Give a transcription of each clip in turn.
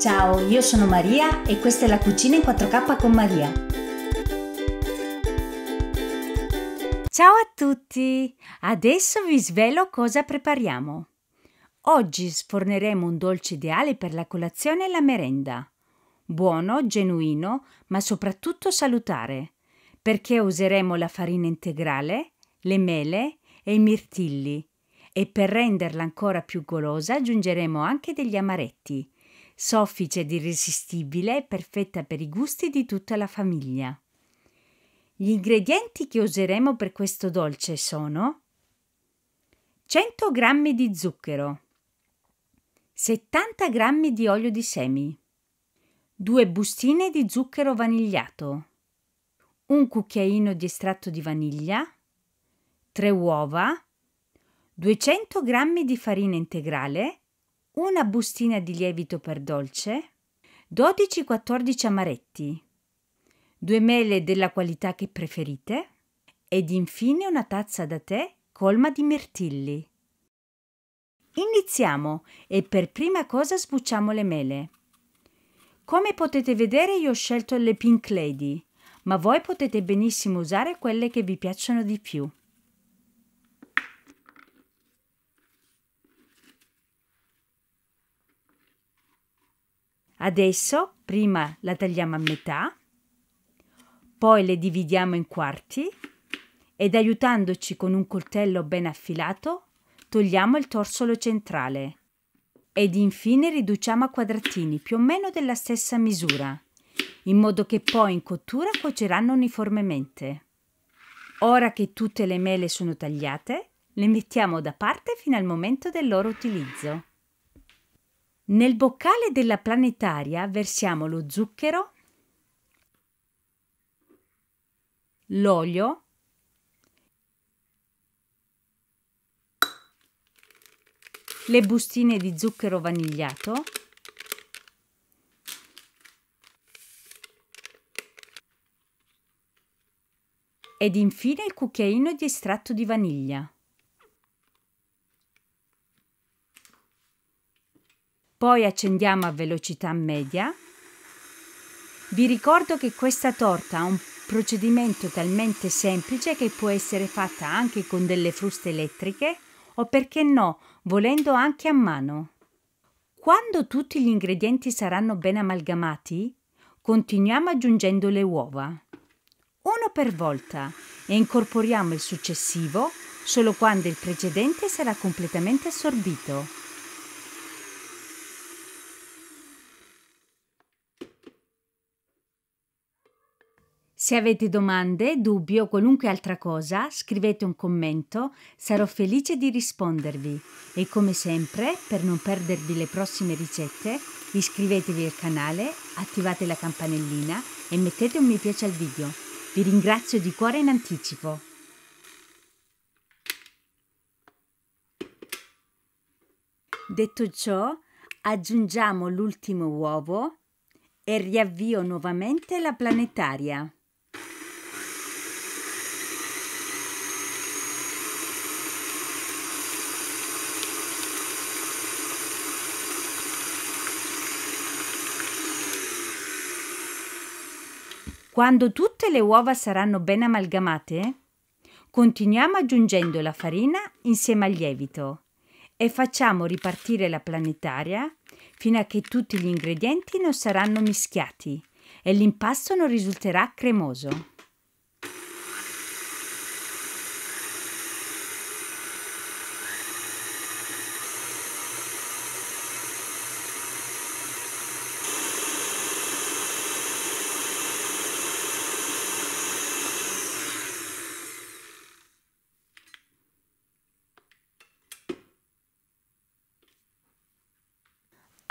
Ciao, io sono Maria e questa è la cucina in 4K con Maria. Ciao a tutti! Adesso vi svelo cosa prepariamo. Oggi sforneremo un dolce ideale per la colazione e la merenda. Buono, genuino, ma soprattutto salutare, perché useremo la farina integrale, le mele e i mirtilli e per renderla ancora più golosa aggiungeremo anche degli amaretti soffice ed irresistibile, perfetta per i gusti di tutta la famiglia. Gli ingredienti che useremo per questo dolce sono 100 g di zucchero, 70 g di olio di semi, 2 bustine di zucchero vanigliato, un cucchiaino di estratto di vaniglia, 3 uova, 200 g di farina integrale, una bustina di lievito per dolce, 12-14 amaretti, due mele della qualità che preferite ed infine una tazza da tè colma di mirtilli. Iniziamo e per prima cosa sbucciamo le mele. Come potete vedere io ho scelto le Pink Lady, ma voi potete benissimo usare quelle che vi piacciono di più. Adesso prima la tagliamo a metà, poi le dividiamo in quarti ed aiutandoci con un coltello ben affilato togliamo il torsolo centrale ed infine riduciamo a quadratini più o meno della stessa misura, in modo che poi in cottura cuoceranno uniformemente. Ora che tutte le mele sono tagliate, le mettiamo da parte fino al momento del loro utilizzo. Nel boccale della planetaria versiamo lo zucchero, l'olio, le bustine di zucchero vanigliato, ed infine il cucchiaino di estratto di vaniglia. Poi accendiamo a velocità media. Vi ricordo che questa torta ha un procedimento talmente semplice che può essere fatta anche con delle fruste elettriche o perché no, volendo anche a mano. Quando tutti gli ingredienti saranno ben amalgamati, continuiamo aggiungendo le uova. Uno per volta e incorporiamo il successivo solo quando il precedente sarà completamente assorbito. Se avete domande, dubbi o qualunque altra cosa, scrivete un commento, sarò felice di rispondervi. E come sempre, per non perdervi le prossime ricette, iscrivetevi al canale, attivate la campanellina e mettete un mi piace al video. Vi ringrazio di cuore in anticipo. Detto ciò, aggiungiamo l'ultimo uovo e riavvio nuovamente la planetaria. Quando tutte le uova saranno ben amalgamate, continuiamo aggiungendo la farina insieme al lievito e facciamo ripartire la planetaria fino a che tutti gli ingredienti non saranno mischiati e l'impasto non risulterà cremoso.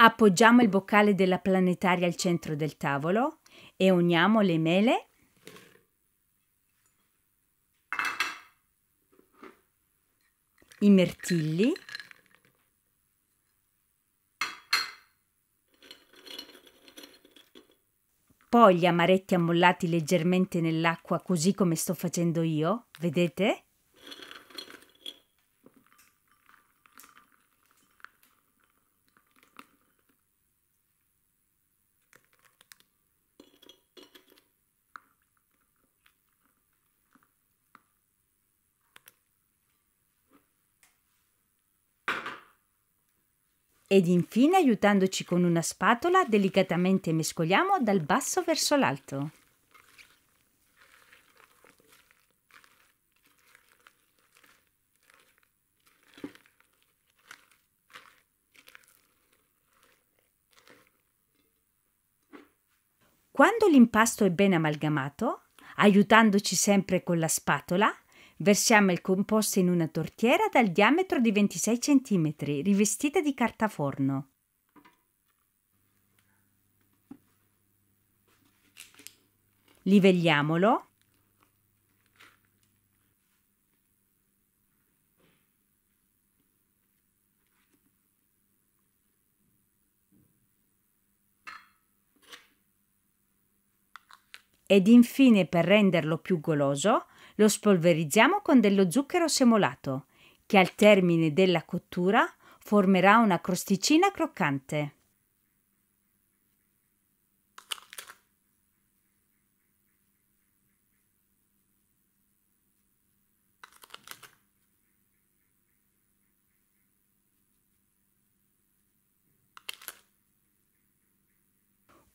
Appoggiamo il boccale della planetaria al centro del tavolo e uniamo le mele. I mirtilli. Poi gli amaretti ammollati leggermente nell'acqua, così come sto facendo io, vedete? ed infine aiutandoci con una spatola delicatamente mescoliamo dal basso verso l'alto. Quando l'impasto è ben amalgamato, aiutandoci sempre con la spatola, Versiamo il composto in una tortiera dal diametro di 26 cm, rivestita di carta forno. Livelliamolo. Ed infine, per renderlo più goloso, lo spolverizziamo con dello zucchero semolato, che al termine della cottura formerà una crosticina croccante.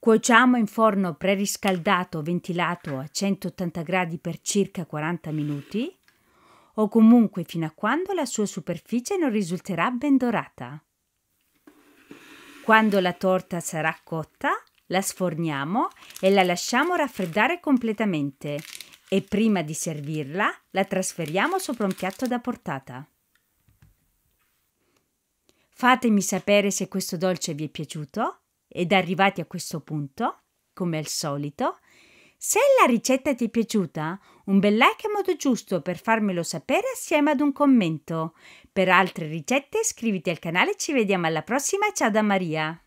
Cuociamo in forno preriscaldato o ventilato a 180 gradi per circa 40 minuti o comunque fino a quando la sua superficie non risulterà ben dorata. Quando la torta sarà cotta, la sforniamo e la lasciamo raffreddare completamente e prima di servirla la trasferiamo sopra un piatto da portata. Fatemi sapere se questo dolce vi è piaciuto ed arrivati a questo punto, come al solito, se la ricetta ti è piaciuta, un bel like è modo giusto per farmelo sapere assieme ad un commento. Per altre ricette iscriviti al canale, ci vediamo alla prossima, ciao da Maria!